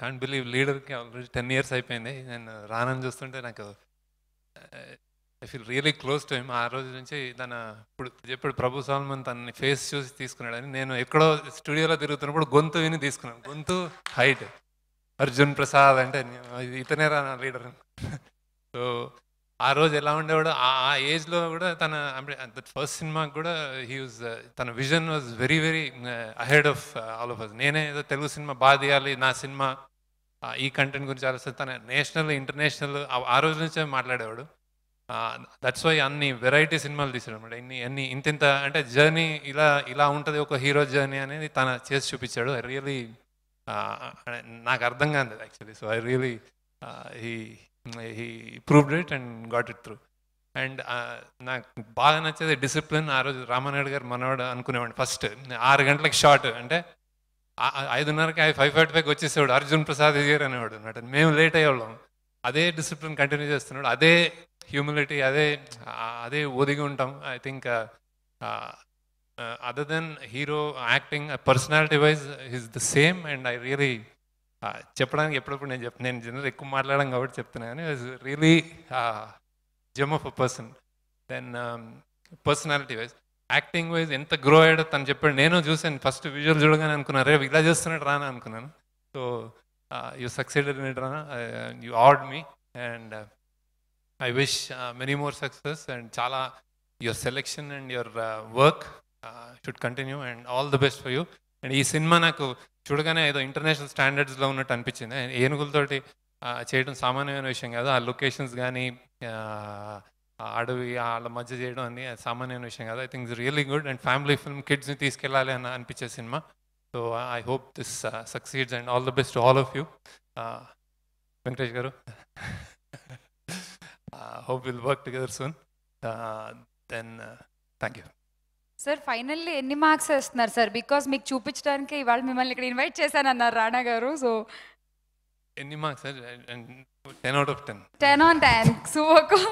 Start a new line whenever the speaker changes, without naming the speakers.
can't believe లీడర్కి already ten years అయిపోయింది నేను రానని చూస్తుంటే నాకు I feel really close to him ఆ రోజు నుంచి తన ఇప్పుడు ఎప్పుడు ప్రభు సాల్మన్ తనని ఫేస్ చూసి తీసుకున్నాడని నేను ఎక్కడో స్టూడియోలో తిరుగుతున్నప్పుడు గొంతు విని తీసుకున్నాను గొంతు హైట్ అర్జున్ ప్రసాద్ అంటే ఇతనే రా నా లీడర్ సో ఆ రోజు ఎలా ఉండేవాడు ఆ ఏజ్లో కూడా తన దట్ ఫస్ట్ సినిమాకి కూడా హీ వాజ్ uh, తన vision was very very ahead of all of us నేనే ఏదో తెలుగు సినిమా బాగా తీయాలి నా సినిమా ఈ కంటెంట్ గురించి ఆలోచిస్తే తన నేషనల్ ఇంటర్నేషనల్ ఆ రోజు నుంచే మాట్లాడేవాడు దట్స్ వై అన్ని వెరైటీ సినిమాలు తీసాడు అనమాట ఇన్ని అన్ని ఇంత ఇంత అంటే జర్నీ ఇలా ఇలా ఉంటుంది ఒక హీరో జర్నీ అనేది తన చేసి చూపించాడు రియలీ నాకు అర్థం కాదు actually so I really he he proved it and got it through and నాకు బాగా నచ్చేది డిసిప్లిన్ ఆ రోజు రామనాయుడు గారు మనవాడు అనుకునేవాడు ఫస్ట్ ఆరు గంటలకు షార్ట్ అంటే ఐదున్నరకి ఫైవ్ ఫార్టీ ఫైవ్కి వచ్చేసేవాడు అర్జున్ ప్రసాద్ గారు అనేవాడు అనమాట మేము లేట్ వాళ్ళం అదే డిసిప్లిన్ కంటిన్యూ చేస్తున్నాడు అదే హ్యూమిలిటీ అదే అదే ఒదిగి ఉంటాం I think other than hero acting personality wise is the same and I really చెప్పడానికి ఎప్పుడప్పుడు నేను చెప్ నేను జనరల్ ఎక్కువ మాట్లాడడం కాబట్టి చెప్తున్నా కానీ really gem of a person then personality wise acting wise ఎంత గ్రో అయ్యాడో తను చెప్పాడు నేను చూశాను ఫస్ట్ విజువల్ చూడగానే అనుకున్నాను రేపు ఇలా చేస్తున్నాడు రానా అనుకున్నాను so you succeeded in it Rana you awed me and I wish many more success and చాలా your selection and your work should continue and all the best for you and ఈ cinema నాకు చూడగానే ఏదో ఇంటర్నేషనల్ స్టాండర్డ్స్లో ఉన్నట్టు అనిపించింది ఏనుగులతోటి చేయడం సామాన్యమైన విషయం కాదు ఆ లొకేషన్స్ కానీ అడవి వాళ్ళ మధ్య చేయడం అన్ని సామాన్యమైన విషయం కాదు I think it's really good and family film కిడ్స్ని తీసుకెళ్ళాలి అని అనిపించే cinema so I hope this succeeds and all the best all of you Venkatesh garu hope will work together soon then thank you sir finally ఎన్ని marks వేస్తున్నారు sir because మీకు చూపించడానికి ఇవాళ మిమ్మల్ని ఇక్కడ ఇన్వైట్ చేశాను అన్నారు రాణా గారు సో ఎన్ని marks sir ten out of ten ten on ten so